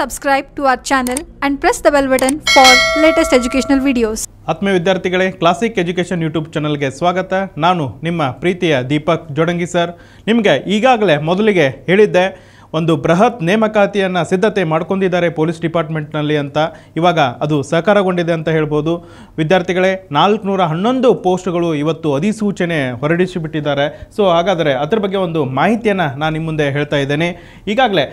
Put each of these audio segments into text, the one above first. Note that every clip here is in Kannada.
subscribe to our channel and press the bell button for latest educational videos ಆತ್ಮೀಯ ವಿದ್ಯಾರ್ಥಿಗಳೇ ಕ್ಲಾಸಿಕ್ ಎಜುಕೇಶನ್ ಯೂಟ್ಯೂಬ್ ಚಾನಲ್ಗೆ ಸ್ವಾಗತ ನಾನು ನಿಮ್ಮ ಪ್ರೀತಿಯ ದೀಪಕ್ ಜೋಡಂಗಿ ಸರ್ ನಿಮಗೆ ಈಗಾಗಲೇ ಮೊದಲಿಗೆ ಹೇಳಿದ್ದೆ ಒಂದು ಬೃಹತ್ ನೇಮಕಾತಿಯನ್ನು ಸಿದ್ಧತೆ ಮಾಡ್ಕೊಂಡಿದ್ದಾರೆ ಪೊಲೀಸ್ ಡಿಪಾರ್ಟ್ಮೆಂಟ್ನಲ್ಲಿ ಅಂತ ಇವಾಗ ಅದು ಸಹಕಾರಗೊಂಡಿದೆ ಅಂತ ಹೇಳ್ಬೋದು ವಿದ್ಯಾರ್ಥಿಗಳೇ ನಾಲ್ಕುನೂರ ಹನ್ನೊಂದು ಪೋಸ್ಟ್ಗಳು ಇವತ್ತು ಅಧಿಸೂಚನೆ ಹೊರಡಿಸಿಬಿಟ್ಟಿದ್ದಾರೆ ಸೊ ಹಾಗಾದರೆ ಅದ್ರ ಬಗ್ಗೆ ಒಂದು ಮಾಹಿತಿಯನ್ನು ನಾನು ನಿಮ್ಮ ಮುಂದೆ ಹೇಳ್ತಾ ಇದ್ದೇನೆ ಈಗಾಗಲೇ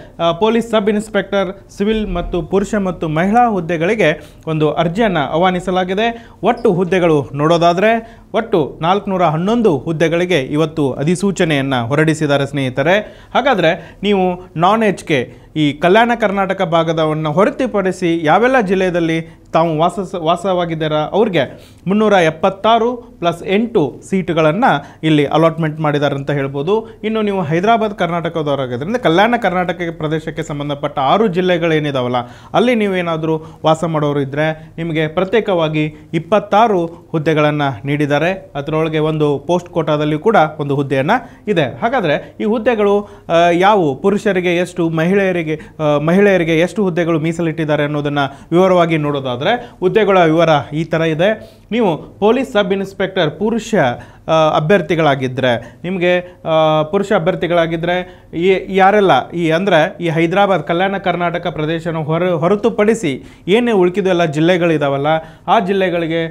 ಪೊಲೀಸ್ ಸಬ್ ಇನ್ಸ್ಪೆಕ್ಟರ್ ಸಿವಿಲ್ ಮತ್ತು ಪುರುಷ ಮತ್ತು ಮಹಿಳಾ ಹುದ್ದೆಗಳಿಗೆ ಒಂದು ಅರ್ಜಿಯನ್ನು ಆಹ್ವಾನಿಸಲಾಗಿದೆ ಒಟ್ಟು ಹುದ್ದೆಗಳು ನೋಡೋದಾದರೆ ಒಟ್ಟು ನಾಲ್ಕುನೂರ ಹನ್ನೊಂದು ಹುದ್ದೆಗಳಿಗೆ ಇವತ್ತು ಅಧಿಸೂಚನೆಯನ್ನು ಹೊರಡಿಸಿದ್ದಾರೆ ಸ್ನೇಹಿತರೆ ಹಾಗಾದರೆ ನೀವು ನಾನ್ ಎಚ್ ಕೆ ಈ ಕಲ್ಯಾಣ ಕರ್ನಾಟಕ ಭಾಗದವನ್ನು ಹೊರತುಪಡಿಸಿ ಯಾವೆಲ್ಲ ಜಿಲ್ಲೆಯಲ್ಲಿ ತಾವು ವಾಸ ವಾಸವಾಗಿದ್ದಾರ ಅವ್ರಿಗೆ ಮುನ್ನೂರ ಎಪ್ಪತ್ತಾರು ಪ್ಲಸ್ ಎಂಟು ಸೀಟುಗಳನ್ನು ಇಲ್ಲಿ ಅಲಾಟ್ಮೆಂಟ್ ಮಾಡಿದ್ದಾರೆ ಅಂತ ಹೇಳ್ಬೋದು ಇನ್ನು ನೀವು ಹೈದರಾಬಾದ್ ಕರ್ನಾಟಕದವರಾಗಿದ್ದರಿಂದ ಕಲ್ಯಾಣ ಕರ್ನಾಟಕ ಪ್ರದೇಶಕ್ಕೆ ಸಂಬಂಧಪಟ್ಟ ಆರು ಜಿಲ್ಲೆಗಳೇನಿದಾವಲ್ಲ ಅಲ್ಲಿ ನೀವೇನಾದರೂ ವಾಸ ಮಾಡೋರು ಇದ್ದರೆ ನಿಮಗೆ ಪ್ರತ್ಯೇಕವಾಗಿ ಇಪ್ಪತ್ತಾರು ಹುದ್ದೆಗಳನ್ನು ನೀಡಿದ್ದಾರೆ ಅದರೊಳಗೆ ಒಂದು ಪೋಸ್ಟ್ ಕೋಟಾದಲ್ಲಿ ಕೂಡ ಒಂದು ಹುದ್ದೆಯನ್ನು ಇದೆ ಹಾಗಾದರೆ ಈ ಹುದ್ದೆಗಳು ಯಾವುವು ಪುರುಷರಿಗೆ ಎಷ್ಟು ಮಹಿಳೆಯರಿಗೆ ಮಹಿಳೆಯರಿಗೆ ಎಷ್ಟು ಹುದ್ದೆಗಳು ಮೀಸಲಿಟ್ಟಿದ್ದಾರೆ ಅನ್ನೋದನ್ನು ವಿವರವಾಗಿ ನೋಡೋದಾದರೆ ಹುದ್ದೆಗಳ ವಿವರ ಈ ಥರ ಇದೆ ನೀವು ಪೊಲೀಸ್ ಸಬ್ ಇನ್ಸ್ಪೆಕ್ಟರ್ ಪುರುಷ ಅಭ್ಯರ್ಥಿಗಳಾಗಿದ್ದರೆ ನಿಮಗೆ ಪುರುಷ ಅಭ್ಯರ್ಥಿಗಳಾಗಿದ್ದರೆ ಈ ಯಾರೆಲ್ಲ ಈ ಅಂದರೆ ಈ ಹೈದರಾಬಾದ್ ಕಲ್ಯಾಣ ಕರ್ನಾಟಕ ಪ್ರದೇಶನ ಹೊರ ಹೊರತುಪಡಿಸಿ ಏನೇ ಎಲ್ಲ ಜಿಲ್ಲೆಗಳಿದಾವಲ್ಲ ಆ ಜಿಲ್ಲೆಗಳಿಗೆ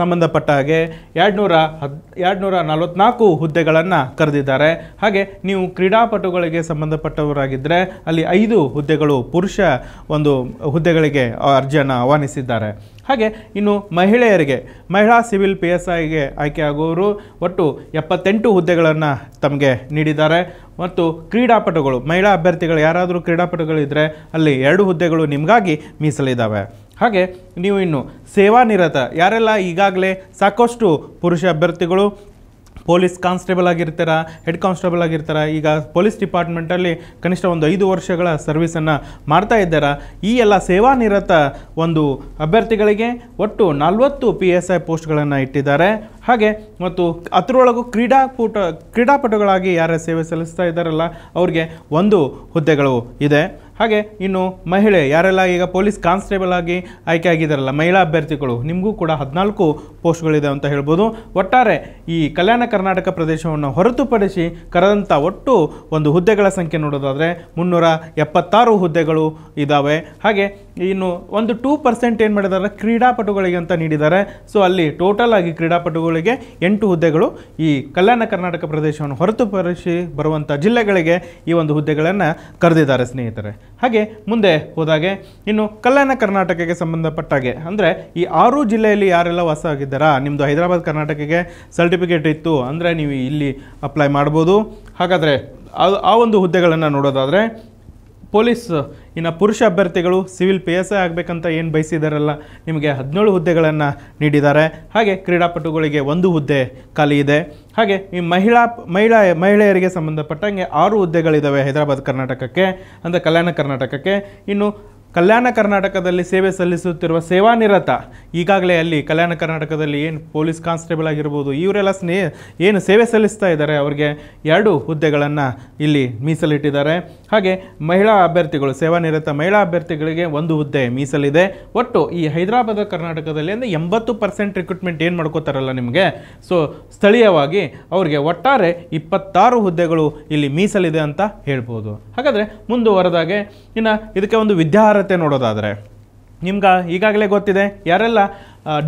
ಸಂಬಂಧಪಟ್ಟ ಹಾಗೆ ಎರಡುನೂರ ಹದ್ ಎರಡುನೂರ ನಲ್ವತ್ನಾಲ್ಕು ಹುದ್ದೆಗಳನ್ನು ಕರೆದಿದ್ದಾರೆ ಹಾಗೆ ನೀವು ಕ್ರೀಡಾಪಟುಗಳಿಗೆ ಸಂಬಂಧಪಟ್ಟವರಾಗಿದ್ದರೆ ಅಲ್ಲಿ ಐದು ಹುದ್ದೆಗಳು ಪುರುಷ ಒಂದು ಹುದ್ದೆಗಳಿಗೆ ಅರ್ಜಿಯನ್ನು ಆಹ್ವಾನಿಸಿದ್ದಾರೆ ಹಾಗೆ ಇನ್ನು ಮಹಿಳೆಯರಿಗೆ ಮಹಿಳಾ ಸಿವಿಲ್ ಪಿ ಎಸ್ ಐಗೆ ಆಯ್ಕೆಯಾಗುವವರು ಒಟ್ಟು ಎಪ್ಪತ್ತೆಂಟು ಹುದ್ದೆಗಳನ್ನು ತಮಗೆ ನೀಡಿದ್ದಾರೆ ಮತ್ತು ಕ್ರೀಡಾಪಟುಗಳು ಮಹಿಳಾ ಅಭ್ಯರ್ಥಿಗಳು ಯಾರಾದರೂ ಕ್ರೀಡಾಪಟುಗಳಿದ್ದರೆ ಅಲ್ಲಿ ಎರಡು ಹುದ್ದೆಗಳು ನಿಮಗಾಗಿ ಮೀಸಲಿದ್ದಾವೆ ಹಾಗೆ ನೀವು ಇನ್ನು ಸೇವಾನಿರತ ಯಾರೆಲ್ಲ ಈಗಾಗಲೇ ಸಾಕಷ್ಟು ಪುರುಷ ಅಭ್ಯರ್ಥಿಗಳು ಪೊಲೀಸ್ ಕಾನ್ಸ್ಟೇಬಲ್ ಆಗಿರ್ತಾರ ಹೆಡ್ ಕಾನ್ಸ್ಟೇಬಲ್ ಆಗಿರ್ತಾರ ಈಗ ಪೊಲೀಸ್ ಡಿಪಾರ್ಟ್ಮೆಂಟಲ್ಲಿ ಕನಿಷ್ಠ ಒಂದು ಐದು ವರ್ಷಗಳ ಸರ್ವಿಸನ್ನು ಮಾಡ್ತಾ ಇದ್ದಾರ ಈ ಎಲ್ಲ ಸೇವಾನಿರತ ಒಂದು ಅಭ್ಯರ್ಥಿಗಳಿಗೆ ಒಟ್ಟು ನಲವತ್ತು ಪಿ ಎಸ್ ಐ ಪೋಸ್ಟ್ಗಳನ್ನು ಇಟ್ಟಿದ್ದಾರೆ ಹಾಗೆ ಮತ್ತು ಅದರೊಳಗೂ ಕ್ರೀಡಾಕೂಟ ಕ್ರೀಡಾಪಟುಗಳಾಗಿ ಯಾರ ಸೇವೆ ಸಲ್ಲಿಸ್ತಾ ಇದ್ದಾರಲ್ಲ ಅವ್ರಿಗೆ ಒಂದು ಹುದ್ದೆಗಳು ಇದೆ ಹಾಗೆ ಇನ್ನು ಮಹಿಳೆ ಯಾರೆಲ್ಲ ಈಗ ಪೊಲೀಸ್ ಕಾನ್ಸ್ಟೇಬಲ್ ಆಗಿ ಆಯ್ಕೆ ಆಗಿದ್ದಾರಲ್ಲ ಮಹಿಳಾ ಅಭ್ಯರ್ಥಿಗಳು ನಿಮಗೂ ಕೂಡ ಹದಿನಾಲ್ಕು ಪೋಸ್ಟ್ಗಳಿದೆ ಅಂತ ಹೇಳ್ಬೋದು ಒಟ್ಟಾರೆ ಈ ಕಲ್ಯಾಣ ಕರ್ನಾಟಕ ಪ್ರದೇಶವನ್ನು ಹೊರತುಪಡಿಸಿ ಕರೆದಂಥ ಒಟ್ಟು ಒಂದು ಹುದ್ದೆಗಳ ಸಂಖ್ಯೆ ನೋಡೋದಾದರೆ ಮುನ್ನೂರ ಎಪ್ಪತ್ತಾರು ಹುದ್ದೆಗಳು ಇದ್ದಾವೆ ಹಾಗೆ ಇನ್ನು ಒಂದು ಟೂ ಪರ್ಸೆಂಟ್ ಏನು ಮಾಡಿದ್ದಾರೆ ಕ್ರೀಡಾಪಟುಗಳಿಗೆ ಅಂತ ನೀಡಿದ್ದಾರೆ ಸೊ ಅಲ್ಲಿ ಟೋಟಲ್ ಆಗಿ ಕ್ರೀಡಾಪಟುಗಳಿಗೆ ಎಂಟು ಹುದ್ದೆಗಳು ಈ ಕಲ್ಯಾಣ ಕರ್ನಾಟಕ ಪ್ರದೇಶವನ್ನು ಹೊರತುಪಡಿಸಿ ಬರುವಂಥ ಜಿಲ್ಲೆಗಳಿಗೆ ಈ ಒಂದು ಹುದ್ದೆಗಳನ್ನು ಕರೆದಿದ್ದಾರೆ ಸ್ನೇಹಿತರೆ ಹಾಗೆ ಮುಂದೆ ಹೋದಾಗೆ ಇನ್ನು ಕಲ್ಯಾಣ ಕರ್ನಾಟಕಕ್ಕೆ ಸಂಬಂಧಪಟ್ಟಾಗೆ ಅಂದರೆ ಈ ಆರು ಜಿಲ್ಲೆಯಲ್ಲಿ ಯಾರೆಲ್ಲ ವಾಸ ಆಗಿದ್ದಾರಾ ನಿಮ್ಮದು ಹೈದರಾಬಾದ್ ಕರ್ನಾಟಕಕ್ಕೆ ಸರ್ಟಿಫಿಕೇಟ್ ಇತ್ತು ಅಂದರೆ ನೀವು ಇಲ್ಲಿ ಅಪ್ಲೈ ಮಾಡ್ಬೋದು ಹಾಗಾದರೆ ಆ ಒಂದು ಹುದ್ದೆಗಳನ್ನು ನೋಡೋದಾದರೆ ಪೊಲೀಸ್ ಇನ್ನು ಪುರುಷ ಅಭ್ಯರ್ಥಿಗಳು ಸಿವಿಲ್ ಪಿ ಎಸ್ ಆಗಬೇಕಂತ ಏನು ಬಯಸಿದಾರಲ್ಲ ನಿಮಗೆ ಹದಿನೇಳು ಹುದ್ದೆಗಳನ್ನು ನೀಡಿದ್ದಾರೆ ಹಾಗೆ ಕ್ರೀಡಾಪಟುಗಳಿಗೆ ಒಂದು ಹುದ್ದೆ ಖಾಲಿ ಇದೆ ಹಾಗೆ ಈ ಮಹಿಳಾ ಮಹಿಳಾ ಮಹಿಳೆಯರಿಗೆ ಸಂಬಂಧಪಟ್ಟಂಗೆ ಆರು ಹುದ್ದೆಗಳಿದ್ದಾವೆ ಹೈದರಾಬಾದ್ ಕರ್ನಾಟಕಕ್ಕೆ ಅಂದರೆ ಕಲ್ಯಾಣ ಕರ್ನಾಟಕಕ್ಕೆ ಇನ್ನು ಕಲ್ಯಾಣ ಕರ್ನಾಟಕದಲ್ಲಿ ಸೇವೆ ಸಲ್ಲಿಸುತ್ತಿರುವ ಸೇವಾನಿರತ ಈಗಾಗಲೇ ಅಲ್ಲಿ ಕಲ್ಯಾಣ ಕರ್ನಾಟಕದಲ್ಲಿ ಏನು ಪೊಲೀಸ್ ಕಾನ್ಸ್ಟೇಬಲ್ ಆಗಿರ್ಬೋದು ಇವರೆಲ್ಲ ಸ್ನೇಹ ಏನು ಸೇವೆ ಸಲ್ಲಿಸ್ತಾ ಇದ್ದಾರೆ ಅವರಿಗೆ ಎರಡು ಹುದ್ದೆಗಳನ್ನು ಇಲ್ಲಿ ಮೀಸಲಿಟ್ಟಿದ್ದಾರೆ ಹಾಗೆ ಮಹಿಳಾ ಅಭ್ಯರ್ಥಿಗಳು ಸೇವಾನಿರತ ಮಹಿಳಾ ಅಭ್ಯರ್ಥಿಗಳಿಗೆ ಒಂದು ಹುದ್ದೆ ಮೀಸಲಿದೆ ಒಟ್ಟು ಈ ಹೈದರಾಬಾದ ಕರ್ನಾಟಕದಲ್ಲಿ ಅಂದರೆ ಎಂಬತ್ತು ಪರ್ಸೆಂಟ್ ರಿಕ್ರೂಟ್ಮೆಂಟ್ ಏನು ಮಾಡ್ಕೋತಾರಲ್ಲ ನಿಮಗೆ ಸೊ ಸ್ಥಳೀಯವಾಗಿ ಅವರಿಗೆ ಒಟ್ಟಾರೆ ಇಪ್ಪತ್ತಾರು ಹುದ್ದೆಗಳು ಇಲ್ಲಿ ಮೀಸಲಿದೆ ಅಂತ ಹೇಳ್ಬೋದು ಹಾಗಾದರೆ ಮುಂದುವರೆದಾಗೆ ಇನ್ನು ಇದಕ್ಕೆ ಒಂದು ವಿದ್ಯಾರ್ಹತೆ ಕತೆ ನೋಡೋದಾದರೆ ನಿಮ್ಗೆ ಈಗಾಗಲೇ ಗೊತ್ತಿದೆ ಯಾರೆಲ್ಲ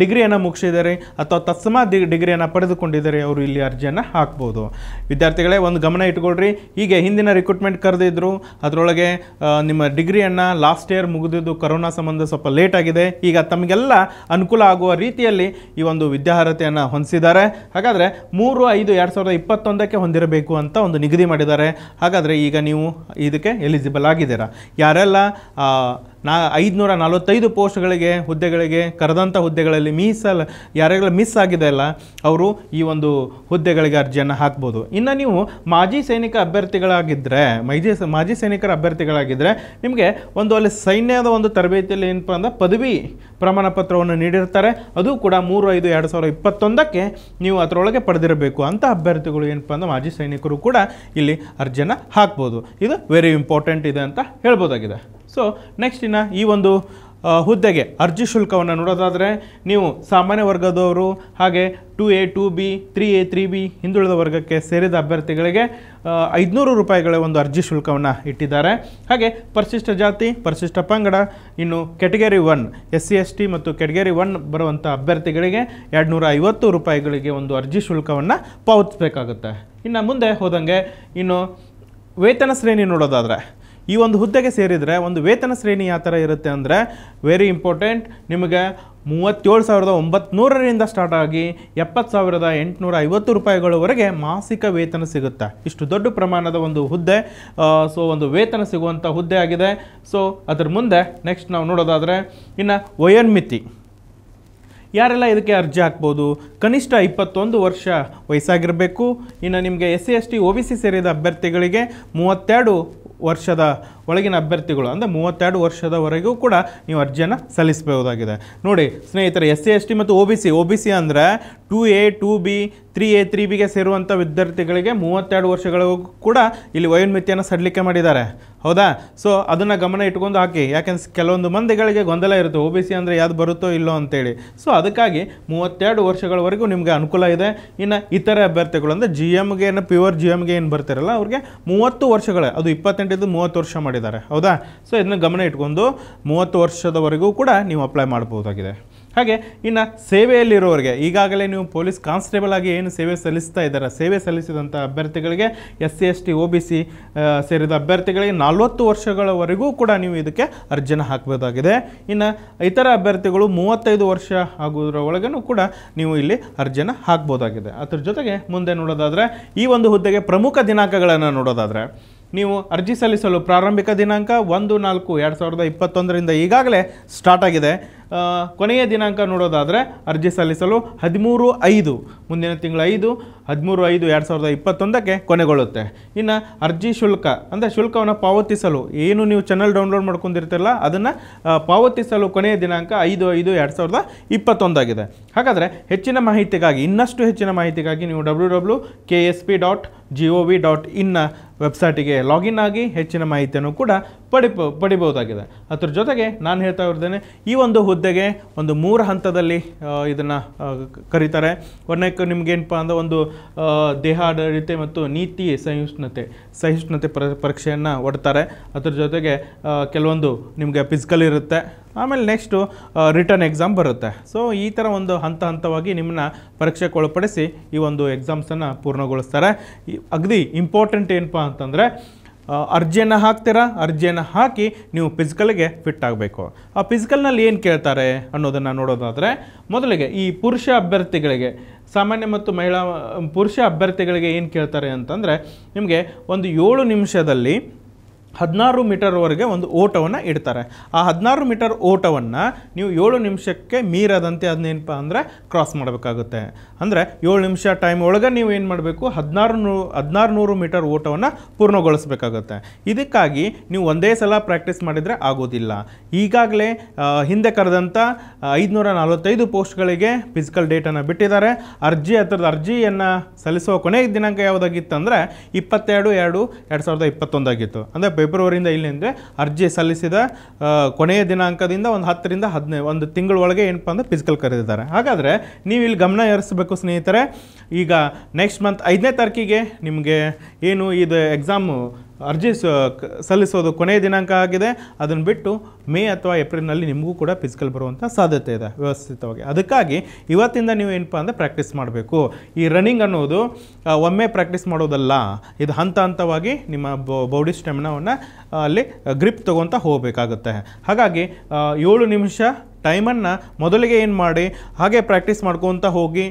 ಡಿಗ್ರಿಯನ್ನು ಮುಗಿಸಿದರೆ ಅಥವಾ ತತ್ಸಮಾತ್ ಡಿಗ್ರಿಯನ್ನು ಪಡೆದುಕೊಂಡಿದ್ದಾರೆ ಅವರು ಇಲ್ಲಿ ಅರ್ಜಿಯನ್ನು ಹಾಕ್ಬೋದು ವಿದ್ಯಾರ್ಥಿಗಳೇ ಒಂದು ಗಮನ ಇಟ್ಕೊಳ್ರಿ ಹೀಗೆ ಹಿಂದಿನ ರಿಕ್ರೂಟ್ಮೆಂಟ್ ಕರೆದಿದ್ದರು ಅದರೊಳಗೆ ನಿಮ್ಮ ಡಿಗ್ರಿಯನ್ನು ಲಾಸ್ಟ್ ಇಯರ್ ಮುಗಿದಿದ್ದು ಕರೋನಾ ಸಂಬಂಧ ಸ್ವಲ್ಪ ಲೇಟ್ ಆಗಿದೆ ಈಗ ತಮಗೆಲ್ಲ ಅನುಕೂಲ ಆಗುವ ರೀತಿಯಲ್ಲಿ ಈ ಒಂದು ವಿದ್ಯಾರ್ಹತೆಯನ್ನು ಹೊಂದಿಸಿದ್ದಾರೆ ಹಾಗಾದರೆ ಮೂರು ಐದು ಎರಡು ಸಾವಿರದ ಇಪ್ಪತ್ತೊಂದಕ್ಕೆ ಹೊಂದಿರಬೇಕು ಅಂತ ಒಂದು ನಿಗದಿ ಮಾಡಿದ್ದಾರೆ ಹಾಗಾದರೆ ಈಗ ನೀವು ಇದಕ್ಕೆ ಎಲಿಜಿಬಲ್ ಆಗಿದ್ದೀರಾ ಯಾರೆಲ್ಲ ನಾ ಐದುನೂರ ನಲವತ್ತೈದು ಪೋಸ್ಟ್ಗಳಿಗೆ ಹುದ್ದೆಗಳಿಗೆ ಕರೆದಂಥ ಹುದ್ದೆಗಳು ಹುದ್ದೆಗಳಲ್ಲಿ ಮೀಸಲ್ ಯಾರ್ಯಾರು ಮಿಸ್ ಆಗಿದೆ ಅಲ್ಲ ಅವರು ಈ ಒಂದು ಹುದ್ದೆಗಳಿಗೆ ಅರ್ಜಿಯನ್ನು ಹಾಕ್ಬೋದು ಇನ್ನು ನೀವು ಮಾಜಿ ಸೈನಿಕ ಅಭ್ಯರ್ಥಿಗಳಾಗಿದ್ದರೆ ಮೈಜಿ ಮಾಜಿ ಸೈನಿಕರ ಅಭ್ಯರ್ಥಿಗಳಾಗಿದ್ದರೆ ನಿಮಗೆ ಒಂದು ಅಲ್ಲಿ ಸೈನ್ಯದ ಒಂದು ತರಬೇತಿಯಲ್ಲಿ ಏನಪ್ಪ ಅಂದ್ರೆ ಪದವಿ ಪ್ರಮಾಣ ಪತ್ರವನ್ನು ನೀಡಿರ್ತಾರೆ ಅದು ಕೂಡ ಮೂರು ಐದು ಎರಡು ಸಾವಿರದ ಇಪ್ಪತ್ತೊಂದಕ್ಕೆ ನೀವು ಅದರೊಳಗೆ ಪಡೆದಿರಬೇಕು ಅಂತ ಅಭ್ಯರ್ಥಿಗಳು ಏನಪ್ಪ ಅಂದ್ರೆ ಮಾಜಿ ಸೈನಿಕರು ಕೂಡ ಇಲ್ಲಿ ಅರ್ಜಿಯನ್ನು ಹಾಕ್ಬೋದು ಇದು ವೆರಿ ಇಂಪಾರ್ಟೆಂಟ್ ಇದೆ ಅಂತ ಹೇಳ್ಬೋದಾಗಿದೆ ಸೊ ನೆಕ್ಸ್ಟ್ ಇನ್ನು ಈ ಒಂದು ಹುದ್ದೆಗೆ ಅರ್ಜಿ ಶುಲ್ಕವನ್ನು ನೋಡೋದಾದರೆ ನೀವು ಸಾಮಾನ್ಯ ವರ್ಗದವರು ಹಾಗೆ two A two B three A three B ಹಿಂದುಳಿದ ವರ್ಗಕ್ಕೆ ಸೇರಿದ ಅಭ್ಯರ್ಥಿಗಳಿಗೆ ಐದುನೂರು ರೂಪಾಯಿಗಳ ಒಂದು ಅರ್ಜಿ ಶುಲ್ಕವನ್ನು ಇಟ್ಟಿದ್ದಾರೆ ಹಾಗೆ ಪರಿಶಿಷ್ಟ ಜಾತಿ ಪರಿಶಿಷ್ಟ ಪಂಗಡ ಇನ್ನು category one S C S T ಮತ್ತು ಕೆಟಗರಿ ಒನ್ ಬರುವಂಥ ಅಭ್ಯರ್ಥಿಗಳಿಗೆ ಎರಡುನೂರ ಐವತ್ತು ರೂಪಾಯಿಗಳಿಗೆ ಒಂದು ಅರ್ಜಿ ಶುಲ್ಕವನ್ನು ಪಾವತಿಸಬೇಕಾಗುತ್ತೆ ಇನ್ನು ಮುಂದೆ ಹೋದಂಗೆ ಇನ್ನು ವೇತನ ಶ್ರೇಣಿ ನೋಡೋದಾದರೆ ಈ ಒಂದು ಹುದ್ದೆಗೆ ಸೇರಿದರೆ ಒಂದು ವೇತನ ಶ್ರೇಣಿ ಯಾವ ಥರ ಇರುತ್ತೆ ಅಂದರೆ ವೆರಿ ಇಂಪಾರ್ಟೆಂಟ್ ನಿಮಗೆ ಮೂವತ್ತೇಳು ಸಾವಿರದ ಒಂಬತ್ನೂರರಿಂದ ಸ್ಟಾರ್ಟ್ ಆಗಿ ಎಪ್ಪತ್ತು ಸಾವಿರದ ಎಂಟುನೂರ ಐವತ್ತು ರೂಪಾಯಿಗಳವರೆಗೆ ಮಾಸಿಕ ವೇತನ ಸಿಗುತ್ತೆ ಇಷ್ಟು ದೊಡ್ಡ ಪ್ರಮಾಣದ ಒಂದು ಹುದ್ದೆ ಸೊ ಒಂದು ವೇತನ ಸಿಗುವಂಥ ಹುದ್ದೆ ಆಗಿದೆ ಸೊ ಅದ್ರ ಮುಂದೆ ನೆಕ್ಸ್ಟ್ ನಾವು ನೋಡೋದಾದರೆ ಇನ್ನು ವಯೋನ್ಮಿತಿ ಯಾರೆಲ್ಲ ಇದಕ್ಕೆ ಅರ್ಜಿ ಹಾಕ್ಬೋದು ಕನಿಷ್ಠ ಇಪ್ಪತ್ತೊಂದು ವರ್ಷ ವಯಸ್ಸಾಗಿರಬೇಕು ಇನ್ನು ನಿಮಗೆ S C S T O B C ಸೇರಿದ ಅಭ್ಯರ್ಥಿಗಳಿಗೆ ಮೂವತ್ತೆರಡು ವರ್ಷದ ಒಳಗಿನ ಅಭ್ಯರ್ಥಿಗಳು ಅಂದರೆ ಮೂವತ್ತೆರಡು ವರ್ಷದವರೆಗೂ ಕೂಡ ನೀವು ಅರ್ಜಿಯನ್ನು ಸಲ್ಲಿಸಬಹುದಾಗಿದೆ ನೋಡಿ ಸ್ನೇಹಿತರೆ ಎಸ್ ಸಿ ಎಸ್ ಟಿ ಮತ್ತು O B C O B C ಅಂದರೆ two A two B three A ತ್ರೀ ಬಿಗೆ ಸೇರುವಂಥ ವಿದ್ಯಾರ್ಥಿಗಳಿಗೆ ಮೂವತ್ತೆರಡು ವರ್ಷಗಳಿಗೂ ಕೂಡ ಇಲ್ಲಿ ವಯೋನ್ಮಿತಿಯನ್ನು ಸಡಿಲಿಕೆ ಮಾಡಿದ್ದಾರೆ ಹೌದಾ ಸೊ ಅದನ್ನು ಗಮನ ಇಟ್ಕೊಂಡು ಹಾಕಿ ಯಾಕೆಂದ್ರೆ ಕೆಲವೊಂದು ಮಂದಿಗಳಿಗೆ ಗೊಂದಲ ಇರುತ್ತೆ ಒ ಬಿ ಸಿ ಅಂದರೆ ಯಾವ್ದು ಬರುತ್ತೋ ಇಲ್ಲೋ ಅಂತೇಳಿ ಸೊ ಅದಕ್ಕಾಗಿ ಮೂವತ್ತೆರಡು ವರ್ಷಗಳವರೆಗೂ ನಿಮಗೆ ಅನುಕೂಲ ಇದೆ ಇನ್ನು ಇತರ ಅಭ್ಯರ್ಥಿಗಳು ಅಂದರೆ ಜಿ ಎಮ್ಗೆ ಏನು ಪ್ಯೂರ್ ಜಿ ಎಮ್ಗೆ ಏನು ಬರ್ತಿರಲ್ಲ ಅವ್ರಿಗೆ ಮೂವತ್ತು ವರ್ಷಗಳೇ ಅದು ಇಪ್ಪತ್ತೆಂಟಿದ್ದು ಮೂವತ್ತು ವರ್ಷ ಮಾಡಿದೆ ಮಾಡಿದ್ದಾರೆ ಹೌದಾ ಸೊ ಇದನ್ನು ಗಮನ ಇಟ್ಕೊಂಡು ಮೂವತ್ತು ವರ್ಷದವರೆಗೂ ಕೂಡ ನೀವು ಅಪ್ಲೈ ಮಾಡಬಹುದಾಗಿದೆ ಹಾಗೆ ಇನ್ನು ಸೇವೆಯಲ್ಲಿರೋರಿಗೆ ಈಗಾಗಲೇ ನೀವು ಪೊಲೀಸ್ ಕಾನ್ಸ್ಟೇಬಲ್ ಆಗಿ ಏನು ಸೇವೆ ಸಲ್ಲಿಸ್ತಾ ಇದ್ದಾರೆ ಸೇವೆ ಸಲ್ಲಿಸಿದಂಥ ಅಭ್ಯರ್ಥಿಗಳಿಗೆ S C S T O B C ಸೇರಿದ ಅಭ್ಯರ್ಥಿಗಳಿಗೆ ನಲ್ವತ್ತು ವರ್ಷಗಳವರೆಗೂ ಕೂಡ ನೀವು ಇದಕ್ಕೆ ಅರ್ಜಿನ ಹಾಕಬಹುದಾಗಿದೆ ಇನ್ನು ಇತರ ಅಭ್ಯರ್ಥಿಗಳು ಮೂವತ್ತೈದು ವರ್ಷ ಆಗೋದ್ರ ಒಳಗೂ ಕೂಡ ನೀವು ಇಲ್ಲಿ ಅರ್ಜಿನ ಹಾಕ್ಬೋದಾಗಿದೆ ಅದ್ರ ಜೊತೆಗೆ ಮುಂದೆ ನೋಡೋದಾದರೆ ಈ ಒಂದು ಹುದ್ದೆಗೆ ಪ್ರಮುಖ ದಿನಾಂಕಗಳನ್ನು ನೋಡೋದಾದರೆ ನೀವು ಅರ್ಜಿ ಸಲ್ಲಿಸಲು ಪ್ರಾರಂಭಿಕ ದಿನಾಂಕ ಒಂದು ನಾಲ್ಕು ಎರಡು ಸಾವಿರದ ಇಪ್ಪತ್ತೊಂದರಿಂದ ಈಗಾಗಲೇ ಸ್ಟಾರ್ಟ್ ಆಗಿದೆ ಕೊನೆಯ ದಿನಾಂಕ ನೋಡೋದಾದರೆ ಅರ್ಜಿ ಸಲ್ಲಿಸಲು ಹದಿಮೂರು ಐದು ಮುಂದಿನ ತಿಂಗಳ ಐದು ಹದಿಮೂರು ಐದು ಎರಡು ಸಾವಿರದ ಇಪ್ಪತ್ತೊಂದಕ್ಕೆ ಕೊನೆಗೊಳ್ಳುತ್ತೆ ಇನ್ನು ಅರ್ಜಿ ಶುಲ್ಕ ಅಂದರೆ ಶುಲ್ಕವನ್ನು ಪಾವತಿಸಲು ಏನು ನೀವು ಚಾನಲ್ ಡೌನ್ಲೋಡ್ ಮಾಡ್ಕೊಂಡಿರ್ತಿರಲ್ಲ ಅದನ್ನು ಪಾವತಿಸಲು ಕೊನೆಯ ದಿನಾಂಕ ಐದು ಐದು ಎರಡು ಸಾವಿರದ ಇಪ್ಪತ್ತೊಂದಾಗಿದೆ ಹಾಗಾದರೆ ಹೆಚ್ಚಿನ ಮಾಹಿತಿಗಾಗಿ ಇನ್ನಷ್ಟು ಹೆಚ್ಚಿನ ಮಾಹಿತಿಗಾಗಿ ನೀವು W W K S P dot G O V dot in ವೆಬ್ಸೈಟಿಗೆ ಲಾಗಿನ್ ಆಗಿ ಹೆಚ್ಚಿನ ಮಾಹಿತಿಯನ್ನು ಕೂಡ ಪಡಿ ಪಡಿಬಹುದಾಗಿದೆ ಅದ್ರ ಜೊತೆಗೆ ನಾನು ಹೇಳ್ತಾ ಇರ್ತೇನೆ ಈ ಒಂದು ಹುದ್ದೆಗೆ ಒಂದು ಮೂರು ಹಂತದಲ್ಲಿ ಇದನ್ನು ಕರೀತಾರೆ ನಿಮ್ಗೆ ಏನಪ್ಪ ಅಂದರೆ ಒಂದು ದೇಹಾಡಳಿತ ಮತ್ತು ನೀತಿ ಸಹಿಷ್ಣುತೆ ಸಹಿಷ್ಣುತೆ ಪರೀಕ್ಷೆಯನ್ನು ಒಡ್ತಾರೆ ಅದ್ರ ಜೊತೆಗೆ ಕೆಲವೊಂದು ನಿಮಗೆ ಫಿಸಿಕಲ್ ಇರುತ್ತೆ ಆಮೇಲೆ ನೆಕ್ಸ್ಟು ರಿಟರ್ನ್ ಎಕ್ಸಾಮ್ ಬರುತ್ತೆ ಸೊ ಈ ಥರ ಒಂದು ಹಂತ ಹಂತವಾಗಿ ನಿಮ್ಮನ್ನ ಪರೀಕ್ಷೆಗೆ ಒಳಪಡಿಸಿ ಈ ಒಂದು ಎಕ್ಸಾಮ್ಸನ್ನು ಪೂರ್ಣಗೊಳಿಸ್ತಾರೆ ಅಗದಿ ಇಂಪಾರ್ಟೆಂಟ್ ಏನಪ್ಪ ಅಂತಂದರೆ ಅರ್ಜಿಯನ್ನು ಹಾಕ್ತೀರಾ ಅರ್ಜಿಯನ್ನು ಹಾಕಿ ನೀವು ಫಿಸಿಕಲ್ಗೆ ಫಿಟ್ ಆಗಬೇಕು ಆ ಫಿಸಿಕಲ್ನಲ್ಲಿ ಏನು ಕೇಳ್ತಾರೆ ಅನ್ನೋದನ್ನು ನೋಡೋದಾದರೆ ಮೊದಲಿಗೆ ಈ ಪುರುಷ ಅಭ್ಯರ್ಥಿಗಳಿಗೆ ಸಾಮಾನ್ಯ ಮತ್ತು ಮಹಿಳಾ ಪುರುಷ ಅಭ್ಯರ್ಥಿಗಳಿಗೆ ಏನು ಕೇಳ್ತಾರೆ ಅಂತಂದರೆ ನಿಮಗೆ ಒಂದು ಏಳು ನಿಮಿಷದಲ್ಲಿ ಹದಿನಾರು ಮೀಟರ್ವರೆಗೆ ಒಂದು ಓಟವನ್ನು ಇಡ್ತಾರೆ ಆ ಹದಿನಾರು ಮೀಟರ್ ಓಟವನ್ನು ನೀವು ಏಳು ನಿಮಿಷಕ್ಕೆ ಮೀರದಂತೆ ಅದನ್ನೇನಪ್ಪ ಅಂದರೆ ಕ್ರಾಸ್ ಮಾಡಬೇಕಾಗುತ್ತೆ ಅಂದರೆ ಏಳು ನಿಮಿಷ ಟೈಮ್ ಒಳಗೆ ನೀವು ಏನು ಮಾಡಬೇಕು ಹದಿನಾರು ನೂರು ಹದಿನಾರು ನೂರು ಮೀಟರ್ ಓಟವನ್ನು ಪೂರ್ಣಗೊಳಿಸಬೇಕಾಗುತ್ತೆ ಇದಕ್ಕಾಗಿ ನೀವು ಒಂದೇ ಸಲ ಪ್ರಾಕ್ಟೀಸ್ ಮಾಡಿದರೆ ಆಗೋದಿಲ್ಲ ಈಗಾಗಲೇ ಹಿಂದೆ ಕರೆದಂಥ ಐದುನೂರ ನಲವತ್ತೈದು ಪೋಸ್ಟ್ಗಳಿಗೆ ಫಿಸಿಕಲ್ ಡೇಟನ್ನು ಬಿಟ್ಟಿದ್ದಾರೆ ಅರ್ಜಿ ಹತ್ರದ ಅರ್ಜಿಯನ್ನು ಸಲ್ಲಿಸುವ ಕೊನೆಯ ದಿನಾಂಕ ಯಾವುದಾಗಿತ್ತು ಅಂದರೆ ಇಪ್ಪತ್ತೆರಡು ಎರಡು ಎರಡು ಸಾವಿರದ ಇಪ್ಪತ್ತೊಂದಾಗಿತ್ತು ಅಂದರೆ ಫೆಬ್ರವರಿಯಿಂದ ಇಲ್ಲಿಂದರೆ ಅರ್ಜಿ ಸಲ್ಲಿಸಿದ ಕೊನೆಯ ದಿನಾಂಕದಿಂದ ಒಂದು ಹತ್ತರಿಂದ ಹದಿನೈದು ಒಂದು ತಿಂಗಳೊಳಗೆ ಏನಪ್ಪ ಅಂದರೆ ಫಿಸಿಕಲ್ ಕರೆದಿದ್ದಾರೆ ಹಾಗಾದರೆ ನೀವು ಇಲ್ಲಿ ಗಮನ ಹರಿಸಬೇಕು ಸ್ನೇಹಿತರೆ ಈಗ ನೆಕ್ಸ್ಟ್ ಮಂತ್ ಐದನೇ ತಾರೀಕಿಗೆ ನಿಮಗೆ ಏನು ಇದು ಎಕ್ಸಾಮು ಅರ್ಜಿ ಸಲ್ಲಿಸೋದು ಕೊನೆಯ ದಿನಾಂಕ ಆಗಿದೆ ಅದನ್ನು ಬಿಟ್ಟು ಮೇ ಅಥವಾ ಏಪ್ರಿಲ್ನಲ್ಲಿ ನಿಮಗೂ ಕೂಡ ಫಿಸಿಕಲ್ ಬರುವಂಥ ಸಾಧ್ಯತೆ ಇದೆ ವ್ಯವಸ್ಥಿತವಾಗಿ ಅದಕ್ಕಾಗಿ ಇವತ್ತಿಂದ ನೀವು ಏನಪ್ಪ ಅಂದರೆ ಪ್ರಾಕ್ಟೀಸ್ ಮಾಡಬೇಕು ಈ ರನ್ನಿಂಗ್ ಅನ್ನೋದು ಒಮ್ಮೆ ಪ್ರಾಕ್ಟೀಸ್ ಮಾಡೋದಲ್ಲ ಇದು ಹಂತ ಹಂತವಾಗಿ ನಿಮ್ಮ ಬಾಡಿ ಸ್ಟೆಮಿನಾವನ್ನು ಅಲ್ಲಿ ಗ್ರಿಪ್ ತೊಗೊತಾ ಹೋಗಬೇಕಾಗುತ್ತೆ ಹಾಗಾಗಿ ಏಳು ನಿಮಿಷ ಟೈಮನ್ನು ಮೊದಲಿಗೆ ಏನು ಮಾಡಿ ಹಾಗೆ ಪ್ರಾಕ್ಟೀಸ್ ಮಾಡ್ಕೊತ ಹೋಗಿ